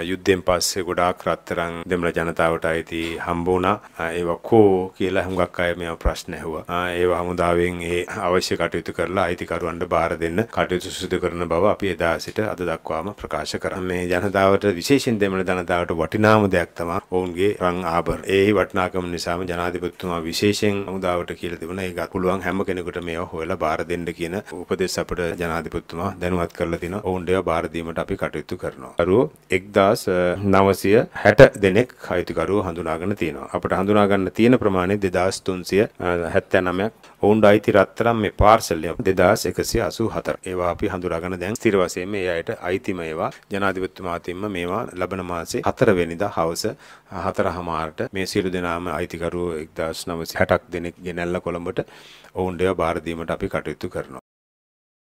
යුද්ධෙන් පස්සේ ගොඩාක් රත්තරන් දෙමළ ජනතාවට අයිති හම්බ වුණා. ඒවා කෝ කියලා හුඟක් අය මේව ප්‍රශ්න ඇහුවා. ඒවා හමුදාවෙන් ඒ අවශ්‍ය කටයුතු කරලා අයිතිකරුවන්ට බාර දෙන්න කටයුතු සිදු කරන බව අපි එදා සිට අද දක්වාම ප්‍රකාශ කරා. මේ ජනතාවට විශේෂයෙන් දෙමළ ජනතාවට වටිනාම දෙයක් තමයි ඔවුන්ගේ රන් ආභරණ. ඒ වටිනාකම නිසාම ජනාධිපතිතුමා විශේෂයෙන් හමුදාවට කියලා තිබුණා. ඒක පුළුවන් හැම කෙනෙකුට මේවා හොයලා බාර දෙන්න කියන උපදෙස් අපට ජනාධිපතිතුමා දැනුවත් කරලා තිනවා. ඔවුන්ට ඒවා බාර දීමට අපි කටයුතු කරනවා. අරුව එක් එක්දාස් නවසය හැට දෙනෙක් අයිතිකරුව හඳුනාගෙන තියෙනවා. අපට හඳුනාගන්න තියෙන ප්‍රමාණය දෙදස් තුන්සිය හැත්තැ නමයක් ඔවුන්ට අයිති රත්තරම් මේ පාර්සල්ය දෙදස් එකසිය අසු හතර ඒවා අපි හඳුරාගෙන දැන් ස්තිරවසයෙන් මේ අයට අයිතිම ඒවා ජනාධිපත්තුමාතින්ම මේවා ලබන මාසේ හතරවෙනිදා හවස හතර හමාරට මේ සිරු දෙනාම අයිතිකරුව එක්දස් නවසි හැටක් දෙනෙක් ගෙනැල්ල කොළඹට ඔවුන්ඩය භාරදීමට අපි කටයුතු කරනවා.